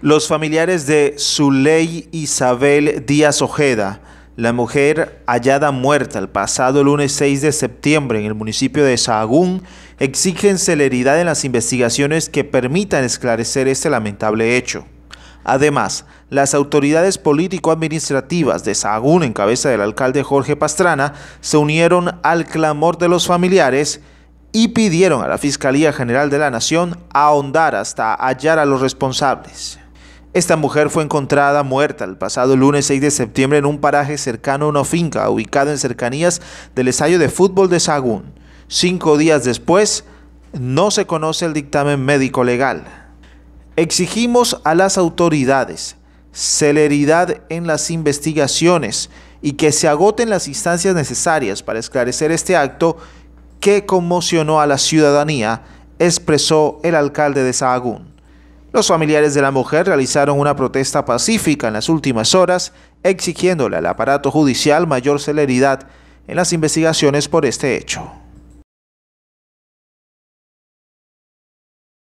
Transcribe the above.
Los familiares de Zuley Isabel Díaz Ojeda, la mujer hallada muerta el pasado lunes 6 de septiembre en el municipio de Sahagún, exigen celeridad en las investigaciones que permitan esclarecer este lamentable hecho. Además, las autoridades político-administrativas de Sahagún, en cabeza del alcalde Jorge Pastrana, se unieron al clamor de los familiares y pidieron a la Fiscalía General de la Nación ahondar hasta hallar a los responsables. Esta mujer fue encontrada muerta el pasado lunes 6 de septiembre en un paraje cercano a una finca ubicada en cercanías del Estadio de fútbol de Sagún. Cinco días después, no se conoce el dictamen médico legal. Exigimos a las autoridades celeridad en las investigaciones y que se agoten las instancias necesarias para esclarecer este acto que conmocionó a la ciudadanía, expresó el alcalde de Sahagún. Los familiares de la mujer realizaron una protesta pacífica en las últimas horas, exigiéndole al aparato judicial mayor celeridad en las investigaciones por este hecho.